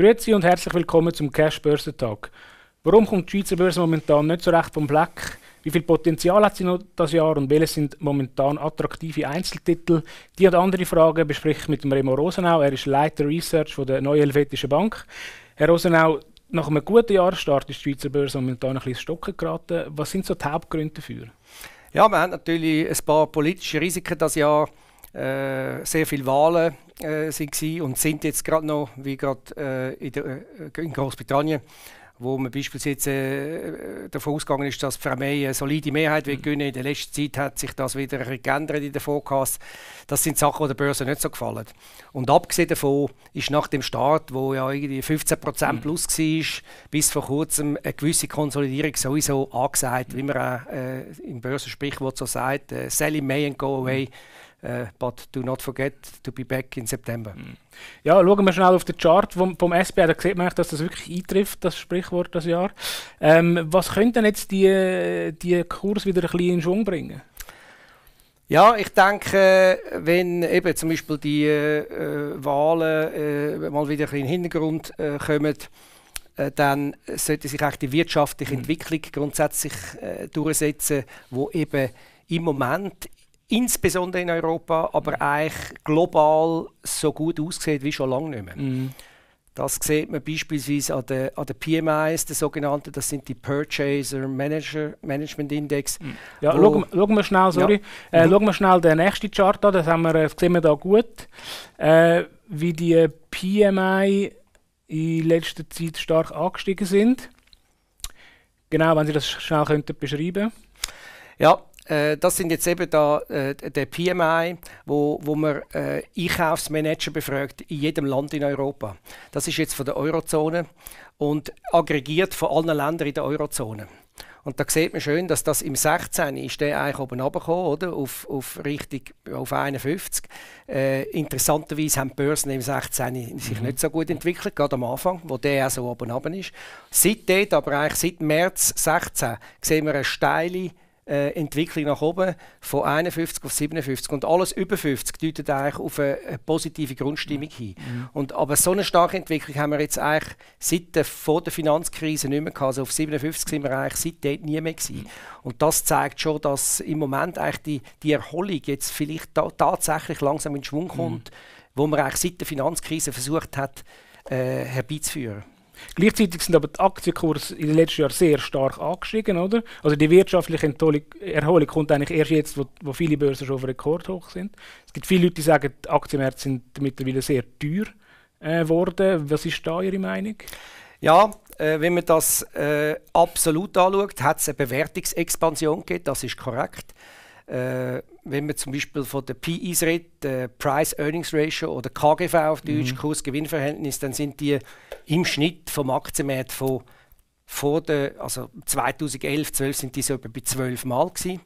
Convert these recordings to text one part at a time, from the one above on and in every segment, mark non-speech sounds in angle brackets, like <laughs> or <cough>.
Grüezi und herzlich willkommen zum Cash Börsentag. Warum kommt die Schweizer Börse momentan nicht so recht vom Fleck? Wie viel Potenzial hat sie noch das Jahr und welche sind momentan attraktive Einzeltitel? Die und andere Fragen bespreche ich mit dem Remo Rosenau. Er ist Leiter Research von der Neue Helvetischen Bank. Herr Rosenau, nach einem guten Jahrstart ist die Schweizer Börse momentan ein bisschen ins Stocken geraten. Was sind so die Hauptgründe dafür? Ja, wir haben natürlich ein paar politische Risiken das Jahr äh, sehr viele Wahlen äh, waren und sind jetzt gerade noch, wie gerade äh, in, äh, in, Großbritannien, wo man beispielsweise davon ausgegangen ist, dass die Vermeer eine solide Mehrheit will mhm. gewinnen. In der letzten Zeit hat sich das wieder geändert in den Forecasts. Das sind Sachen, die der Börse nicht so gefallen. Und abgesehen davon ist nach dem Start, wo ja irgendwie 15% mhm. plus war, bis vor kurzem eine gewisse Konsolidierung sowieso angesagt, wie man auch äh, im Börsensprichwort so sagt, äh, selling may and go away. Mhm. Uh, but do not forget to be back in September. Mhm. Ja, schauen wir schnell auf den Chart vom, vom SBA. Da sieht man, dass das wirklich eintrifft, das Sprichwort, das Jahr. Ähm, was könnten jetzt die, die Kurs wieder ein bisschen in Schwung bringen? Ja, ich denke, wenn eben zum Beispiel die äh, Wahlen äh, mal wieder ein bisschen in den Hintergrund äh, kommen, äh, dann sollte sich eigentlich die wirtschaftliche mhm. Entwicklung grundsätzlich äh, durchsetzen, wo eben im Moment insbesondere in Europa, aber eigentlich global so gut aussieht wie schon lange nicht mehr. Mm. Das sieht man beispielsweise an den, an den PMIs, den sogenannten, das sind die Purchaser Manager, Management Index. Mhm. Ja, schauen, schauen wir schnell, sorry, ja. äh, mhm. schauen wir schnell den nächsten Chart an, das, haben wir, äh, das sehen wir da gut, äh, wie die PMI in letzter Zeit stark angestiegen sind. Genau, wenn Sie das schnell könnten beschreiben. Ja, äh, das sind jetzt eben da, äh, der PMI, wo, wo man äh, Einkaufsmanager befragt in jedem Land in Europa. Das ist jetzt von der Eurozone und aggregiert von allen Ländern in der Eurozone. Und da sieht man schön, dass das im 16 ist der eigentlich oben runtergekommen, oder? Auf, auf richtig, auf 51. Äh, interessanterweise haben die Börsen im 16 sich mhm. nicht so gut entwickelt, gerade am Anfang, wo der auch so oben runter ist. Seitdem, aber eigentlich seit März 16, sehen wir eine steile äh, Entwicklung nach oben von 51 auf 57 und alles über 50 deutet eigentlich auf eine, positive Grundstimmung hin. Mhm. Und, aber so eine starke Entwicklung haben wir jetzt eigentlich seit der, vor der Finanzkrise nicht mehr gehabt. Also auf 57 sind wir eigentlich seitdem nie mehr gewesen. Mhm. Und das zeigt schon, dass im Moment eigentlich die, die Erholung jetzt vielleicht ta tatsächlich langsam in Schwung kommt, mhm. wo man eigentlich seit der Finanzkrise versucht hat, äh, herbeizuführen. Gleichzeitig sind aber die Aktienkurse in den letzten Jahren sehr stark angestiegen, oder? Also die wirtschaftliche Erholung kommt eigentlich erst jetzt, wo, wo, viele Börsen schon auf Rekordhoch sind. Es gibt viele Leute, die sagen, die Aktienmärkte sind mittlerweile sehr teuer äh, geworden. Äh, Was ist da Ihre Meinung? Ja, äh, wenn man das äh, absolut anschaut, hat es eine Bewertungsexpansion gegeben, das ist korrekt. Äh, wenn man zum Beispiel von den PIs redet, äh, Price Earnings Ratio oder KGV auf Deutsch, mhm. Kursgewinnverhältnis, dann sind die im Schnitt vom Aktienmarkt von vor der, also 2011, 12 sind die so bei 12 Mal gewesen.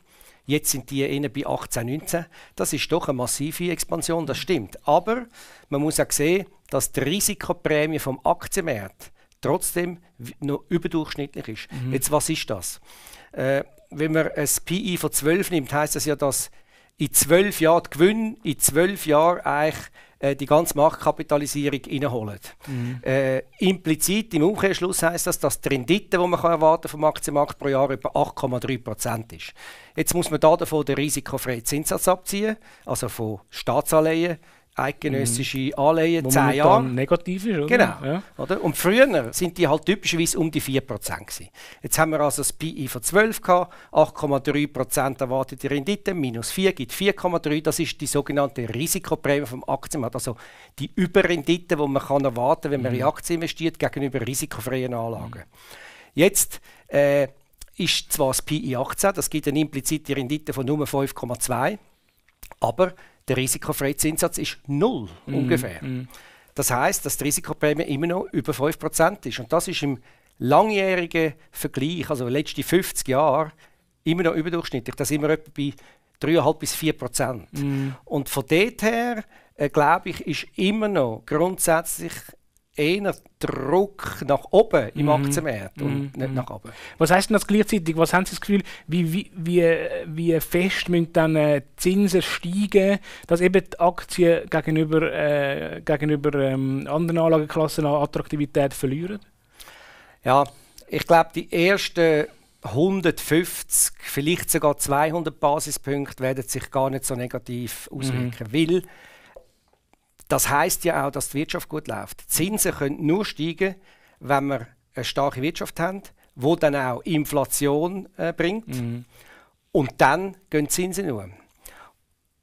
Jetzt sind die eher bei 18, 19. Das ist doch eine massive Expansion, das stimmt. Aber man muss auch sehen, dass die Risikoprämie vom Aktienmarkt trotzdem noch überdurchschnittlich ist. Mhm. Jetzt, was ist das? Äh, wenn man ein PI von 12 nimmt, heißt das ja, dass in 12 Jahren die Gewinn in 12 Jahren eigentlich äh, die ganze Marktkapitalisierung reinholen. Mhm. Äh, implizit im Umkehrschluss heißt das, dass die Rendite, die man kann erwarten vom Aktienmarkt pro Jahr über 8,3% ist. Jetzt muss man da davon den risikofreien Zinssatz abziehen, also von Staatsanleihen, eidgenössische Anleihen, 10 Jahre. negativ ist, oder? Genau. Ja. Oder? Und früher waren die halt typischerweise um die 4% gewesen. Jetzt haben wir also das PI von 12 gehabt, 8,3% erwartete Rendite, minus 4 gibt 4,3, das ist die sogenannte Risikoprämie vom Aktienmarkt, also die Überrendite, die man kann erwarten kann, wenn man mhm. in Aktien investiert, gegenüber risikofreien Anlagen. Mhm. Jetzt äh, ist zwar das PI 18, das gibt eine implizite Rendite von nur 5,2, aber der risikofreie Zinssatz ist null mm, ungefähr. Mm. Das heißt, dass die Risikoprämie immer noch über 5% ist. Und das ist im langjährigen Vergleich, also letzten 50 Jahre, immer noch überdurchschnittlich. Das sind wir etwa bei 3,5 bis 4 Mm. Und von dort her, äh, glaube ich, ist immer noch grundsätzlich eher Druck nach oben im mm. Aktienmarkt und mm. nicht mhm. nach oben. Was heißt denn das gleichzeitig? Was haben Sie das Gefühl, wie, wie, wie, wie fest müssen dann äh, Zinsen steigen, dass eben die Aktien gegenüber, äh, gegenüber ähm, anderen Anlageklassen an Attraktivität verlieren? Ja, ich glaube, die ersten 150, vielleicht sogar 200 Basispunkte werden sich gar nicht so negativ auswirken, mhm. weil das heißt ja auch, dass die Wirtschaft gut läuft. Die Zinsen können nur steigen, wenn wir eine starke Wirtschaft haben, wo dann auch Inflation äh, bringt. Mhm. Und dann gehen die Zinsen nur.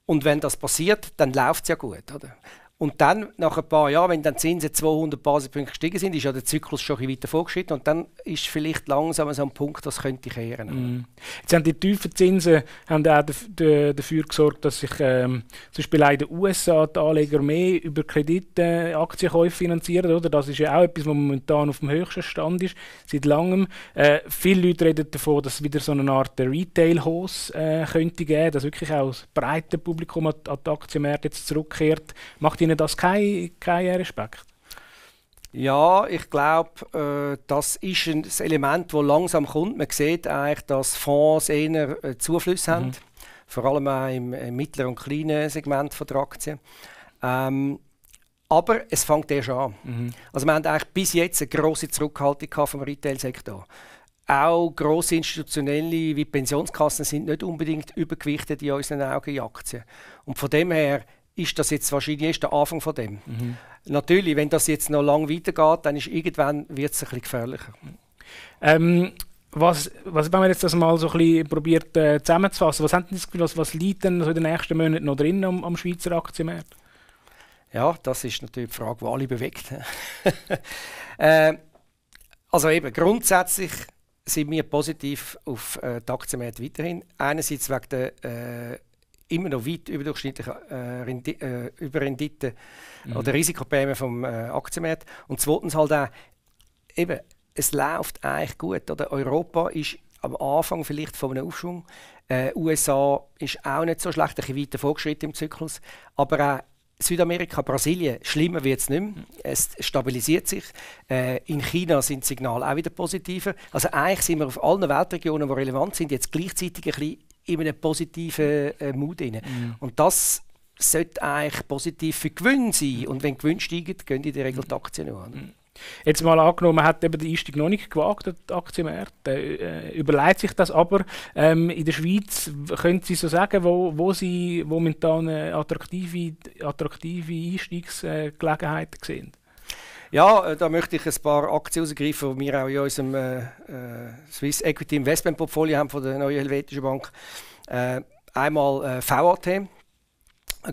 Und wenn das passiert, dann läuft es ja gut. Oder? Und dann, nach ein paar Jahren, wenn dann die Zinsen 200 Basispunkte gestiegen sind, ist ja der Zyklus schon ein weiter vorgeschritten und dann ist vielleicht langsam so ein Punkt, das könnte kehren. Mm. Jetzt haben die tiefen Zinsen haben auch dafür gesorgt, dass sich ähm, zum Beispiel in den USA die Anleger mehr über Kredite äh, Aktienkäufe finanzieren. Oder? Das ist ja auch etwas, was momentan auf dem höchsten Stand ist, seit langem. Äh, viele Leute reden davon, dass es wieder so eine Art Retail-Hose äh, könnte geben, dass wirklich auch das breite Publikum an, an die Aktienmärkte jetzt zurückkehrt. Macht Ihnen ihnen das keinen kein Respekt? Ja, ich glaube, äh, das ist ein Element, das langsam kommt. Man sieht eigentlich, dass Fonds eher äh, Zuflüsse mhm. haben, vor allem auch im, im äh, mittleren und kleinen Segment von der Aktien. Ähm, aber es fängt erst an. Mhm. Also wir haben eigentlich bis jetzt eine große Zurückhaltung vom Retail-Sektor. Auch grosse institutionelle wie Pensionskassen sind nicht unbedingt übergewichtet in unseren Augen in Aktien. Und von dem her ist das jetzt wahrscheinlich erst der Anfang von dem. Mhm. Natürlich, wenn das jetzt noch lange weitergeht, dann ist irgendwann wird es ein bisschen gefährlicher. Ähm, was, was, wenn wir jetzt das mal so ein bisschen probiert äh, zusammenzufassen, was haben Sie was, was liegt denn so in den nächsten Monaten noch drin am, am Schweizer Aktienmarkt? Ja, das ist natürlich die Frage, die alle bewegt. <laughs> äh, also eben, grundsätzlich sind wir positiv auf äh, die Aktienmärkte weiterhin. Einerseits wegen der äh, immer noch weit überdurchschnittliche äh, Rendi äh, Überrendite mhm. oder Risikoprämie vom äh, Aktienmarkt. Und zweitens halt auch, eben, es läuft eigentlich gut. Oder? Europa ist am Anfang vielleicht von einem Aufschwung. Äh, USA ist auch nicht so schlecht, ein bisschen weiter vorgeschritten im Zyklus. Aber auch Südamerika, Brasilien, schlimmer wird es nicht mehr. Mhm. Es stabilisiert sich. Äh, in China sind die Signale auch wieder positiver. Also eigentlich sind wir auf allen Weltregionen, die relevant sind, jetzt gleichzeitig ein bisschen in einem positiven äh, Mut rein. Mhm. Und das sollte eigentlich positiv für Gewinn sein. Und wenn Gewinn steigt, gehen in der Regel die Aktien noch an. Mhm. Jetzt mal angenommen, man hat eben den Einstieg noch nicht gewagt, den Aktienmärkte. Äh, äh überlegt sich das aber. Ähm, in der Schweiz können Sie so sagen, wo, wo Sie momentan äh, attraktive, attraktive Einstiegsgelegenheiten sehen? Ja, äh, da möchte ich ein paar Aktien ausgreifen, die wir auch in unserem äh, äh, Swiss Equity Investment Portfolio haben von der neuen Helvetischen Bank. Äh, einmal äh, VAT.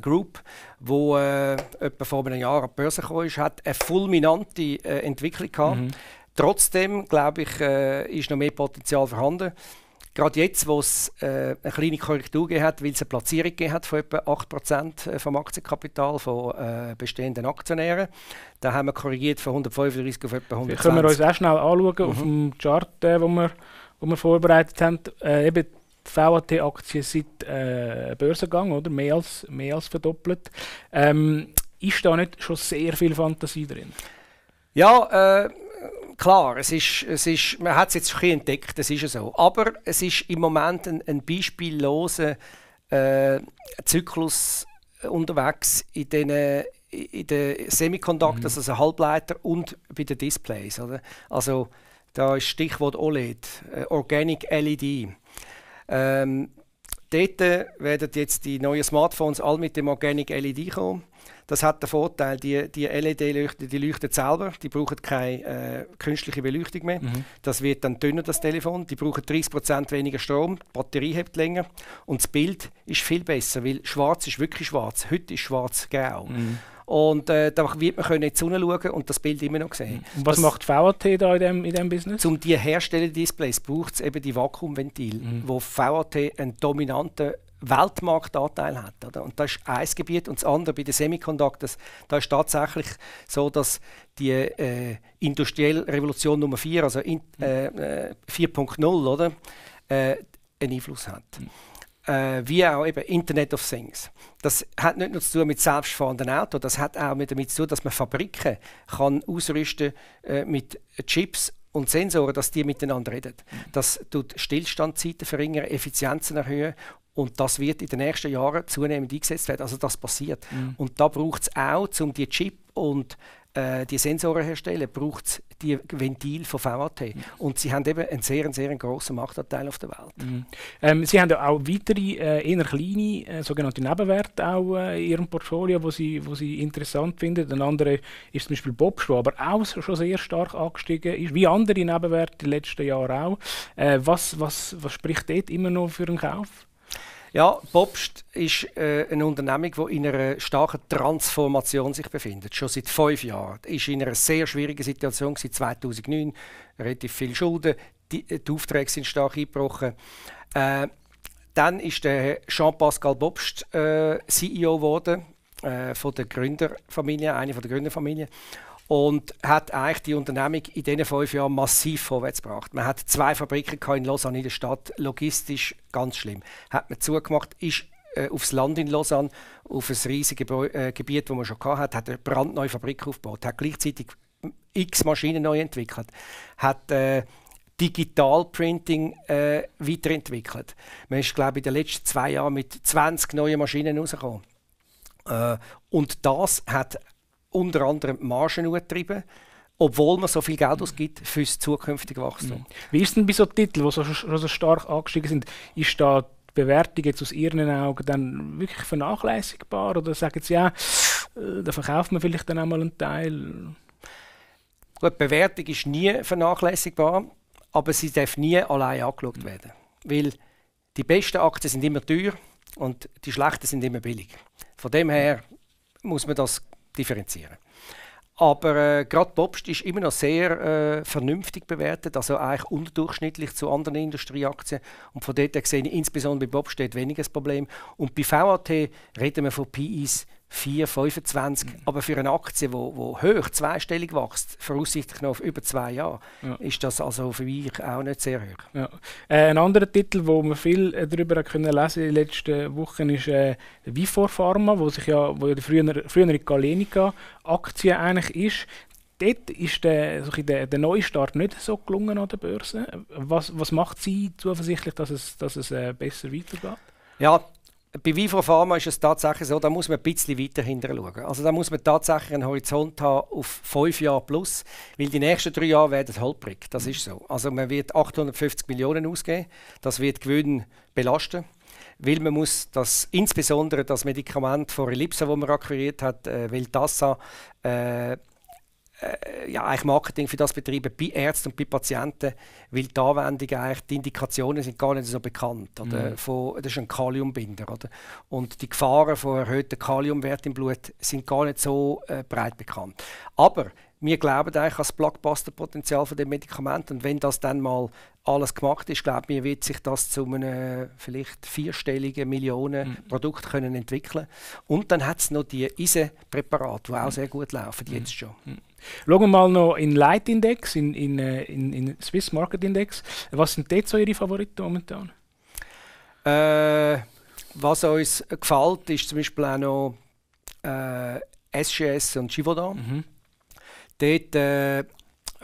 Group, die äh, etwa vor einem Jahr an die Börse gekommen ist, hat eine fulminante äh, Entwicklung gehabt. Mhm. Trotzdem, glaube ich, äh, ist noch mehr Potenzial vorhanden. Gerade jetzt, wo es äh, eine kleine Korrektur gegeben hat, weil es eine Platzierung gegeben hat von etwa 8% äh, vom Aktienkapital von äh, bestehenden Aktionären, da haben wir korrigiert von 135 auf etwa 120. Das können wir uns auch schnell anschauen mhm. auf dem Chart, äh, wo, wir, wo wir vorbereitet haben. Äh, eben die vat aktien sind äh, Börsengang, oder? Mehr als, mehr als verdoppelt. Ähm, ist da nicht schon sehr viel Fantasie drin? Ja, äh, klar, es ist, es ist, man hat es jetzt schon entdeckt, das ist ja so. Aber es ist im Moment ein, ein beispielloser äh, Zyklus äh, unterwegs in den, in den Semiconductors, mhm. also Halbleiter und bei den Displays. Oder? Also da ist Stichwort OLED, äh, Organic LED. Ähm, dort äh, werden jetzt die neuen Smartphones alle mit dem Organic LED kommen. Das hat den Vorteil, die, die LED-Leuchten leuchten selber, die brauchen keine äh, künstliche Beleuchtung mehr. Mhm. Das wird dann dünner, das Telefon. Die brauchen 30% weniger Strom, die Batterie hält länger und das Bild ist viel besser, weil schwarz ist wirklich schwarz. Heute ist schwarz-grau. Mhm. Und äh, da wird man können in die Sonne schauen und das Bild immer noch sehen. Mhm. Und was das, macht VAT da in diesem in dem Business? Um die herstellen Displays braucht es eben die Vakuumventile, mhm. wo VAT einen dominanten Weltmarktanteil hat. Oder? Und das ist ein Gebiet. Und das andere bei den Semiconductors, da ist tatsächlich so, dass die äh, industrielle Revolution Nummer 4, also mhm. äh, 4.0, äh, oder, äh, einen Einfluss hat. Mhm. Äh, wie auch eben Internet of Things. Das hat nicht nur zu tun mit selbstfahrenden Autos, das hat auch damit zu tun, dass man Fabriken kann ausrüsten äh, mit Chips und Sensoren, dass die miteinander reden. Mhm. Das tut Stillstandzeiten verringern, Effizienzen erhöhen und das wird in den nächsten Jahren zunehmend eingesetzt werden. Also das passiert. Mhm. Und da braucht es auch, um die Chip und äh, die Sensoren herstellen, braucht es die Ventil von VAT. Mhm. Und sie haben eben einen sehr, sehr großen Marktanteil auf der Welt. Mhm. Ähm, sie haben ja auch weitere, äh, eher kleine, äh, sogenannte Nebenwerte auch, äh, in Ihrem Portfolio, wo sie, wo sie interessant finden. Ein anderer ist zum Beispiel Bobsch, der aber auch schon sehr stark angestiegen ist, wie andere Nebenwerte in den letzten Jahren auch. Äh, was, was, was spricht dort immer noch für einen Kauf? Ja, Bobst ist äh, eine Unternehmung, die in einer starken Transformation sich befindet, schon seit fünf Jahren. Ist in einer sehr schwierigen Situation seit 2009, relativ viel Schulden, die, äh, die Aufträge sind stark eingebrochen. Äh, dann ist der Jean-Pascal Bobst äh, CEO geworden, äh, von der Gründerfamilie, eine von der Gründerfamilie und hat eigentlich die Unternehmung in diesen fünf Jahren massiv vorwärts gebracht. Man hat zwei Fabriken in Lausanne in der Stadt, logistisch ganz schlimm. Hat man zugemacht, ist äh, aufs Land in Lausanne, auf ein riesiges äh, Gebiet, das man schon hatte, hat eine brandneue Fabrik aufgebaut, hat gleichzeitig x Maschinen neu entwickelt, hat äh, Digitalprinting äh, weiterentwickelt. Man ist, glaube ich, in den letzten zwei Jahren mit 20 neuen Maschinen rausgekommen. Äh, und das hat unter anderem die Margen treiben obwohl man so viel Geld ausgibt für das zukünftige Wachstum. Mhm. Wie ist denn bei so Titeln, die so, so stark angestiegen sind, ist da die Bewertung jetzt aus Ihren Augen dann wirklich vernachlässigbar? Oder sagen Sie, ja, äh, da verkauft man vielleicht dann auch mal einen Teil? Gut, die Bewertung ist nie vernachlässigbar, aber sie darf nie allein angeschaut werden. Weil die besten Aktien sind immer teuer und die schlechten sind immer billig. Von dem her muss man das differenzieren. Aber äh, gerade Bobst ist immer noch sehr äh, vernünftig bewertet, also eigentlich unterdurchschnittlich zu anderen Industrieaktien. Und von dort her gesehen, insbesondere bei Bobst steht weniger Problem. Und bei VAT reden wir von PIs 4, 25. Mhm. Aber für eine Aktie, die wo, wo hoch zweistellig wächst, voraussichtlich noch auf über zwei Jahre, ja. ist das also für mich auch nicht sehr hoch. Ja. Äh, ein anderer Titel, wo man viel äh, darüber können lesen in den letzten Wochen, ist äh, Vifor Pharma, wo sich ja, wo ja die frühere, frühere Galenica-Aktie eigentlich ist dort ist der, so der, der Neustart nicht so gelungen an der Börse. Was, was macht Sie zuversichtlich, dass es, dass es äh, besser weitergeht? Ja, bei Vivo Pharma ist es tatsächlich so, da muss man ein bisschen weiter hinter schauen. Also da muss man tatsächlich einen Horizont haben auf fünf Jahre plus, weil die nächsten drei Jahre werden holprig, das ist so. Also man wird 850 Millionen ausgeben, das wird Gewinn belasten, weil man muss das, insbesondere das Medikament von Ellipse, das man akquiriert hat, äh, Veltassa, äh, äh, ja, eigentlich Marketing für das betreiben bei Ärzten und bei Patienten, weil die Anwendungen, eigentlich, die Indikationen sind gar nicht so bekannt. Oder? Mhm. Von, das ist ein Kaliumbinder. Oder? Und die Gefahren von erhöhten Kaliumwert im Blut sind gar nicht so äh, breit bekannt. Aber wir glauben eigentlich an das Blockbuster-Potenzial von dem Medikament und wenn das dann mal alles gemacht ist, glaube ich, wird sich das zu einem äh, vielleicht vierstelligen Millionen-Produkt mhm. können entwickeln. Und dann hat es noch die ISE-Präparate, die auch sehr gut laufen mhm. jetzt schon. Mhm. Schauen wir mal noch in Light Index, in, in, äh, in, in Swiss Market Index. Was sind dort so Ihre Favoriten momentan? Äh, was uns gefällt, ist zum Beispiel auch noch äh, SGS und Givaudan. Mhm. Dort äh,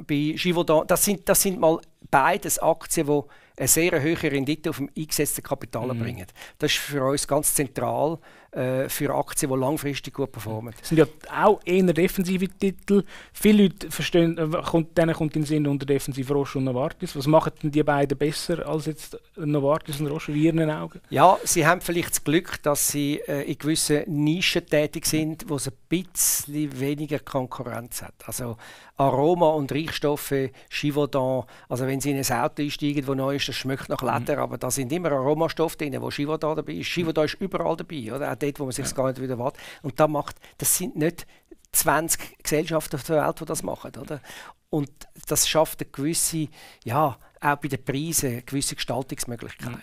bei Givaudan, das sind, das sind mal beides Aktien, die eine sehr hohe Rendite auf dem eingesetzten Kapital mhm. bringen. Das ist für uns ganz zentral äh, für Aktien, die langfristig gut performen. Das sind ja auch eher defensive Titel. Viele Leute verstehen, äh, kommt, denen kommt in Sinn unter defensiv Roche und Novartis. Was machen denn die beiden besser als jetzt Novartis und Roche in ihren Augen? Ja, sie haben vielleicht das Glück, dass sie äh, in gewissen Nischen tätig sind, wo es ein bisschen weniger Konkurrenz hat. Also Aroma und Reichstoffe, Givaudan, also wenn wenn Sie in ein Auto einsteigen, das neu ist, das schmeckt nach Leder, mhm. aber da sind immer Aromastoffe drin, wo da dabei ist. Mhm. da ist überall dabei, oder? auch dort, wo man sich ja. gar nicht wieder will. Und da macht, das sind nicht 20 Gesellschaften auf der Welt, die das machen. Oder? Und das schafft eine gewisse, ja, auch bei den Preisen, eine gewisse Gestaltungsmöglichkeit. Mhm.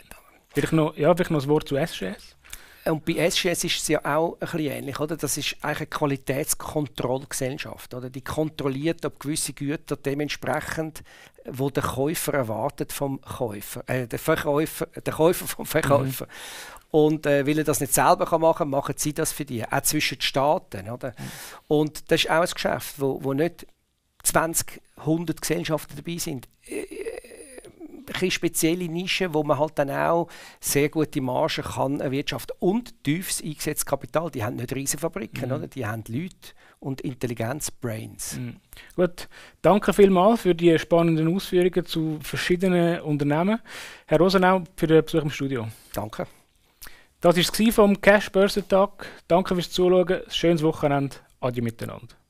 Vielleicht noch, ja, vielleicht noch ein Wort zu SGS. Und bei SGS ist es ja auch ein ähnlich, oder? Das ist eigentlich eine Qualitätskontrollgesellschaft, oder? Die kontrolliert, ob gewisse Güter dementsprechend, wo der Käufer erwartet vom Käufer, äh, der Verkäufer, der Käufer vom Verkäufer. Mhm. Und äh, weil er das nicht selber machen kann, machen sie das für die, auch zwischen den Staaten, oder? Mhm. Und das ist auch ein Geschäft, wo, wo nicht 20, 100 Gesellschaften dabei sind äh, bisschen spezielle Nischen, wo man halt dann auch sehr gute Margen kann erwirtschaften und tiefes eingesetztes Kapital. Die haben nicht riesige Fabriken, mhm. oder? Die haben Leute und Intelligenz-Brains. Mhm. Gut, danke vielmals für die spannenden Ausführungen zu verschiedenen Unternehmen. Herr Rosenau, für den Besuch im Studio. Danke. Das war es vom Cash-Börsentag. Danke fürs Zuschauen, schönes Wochenende. Adieu miteinander.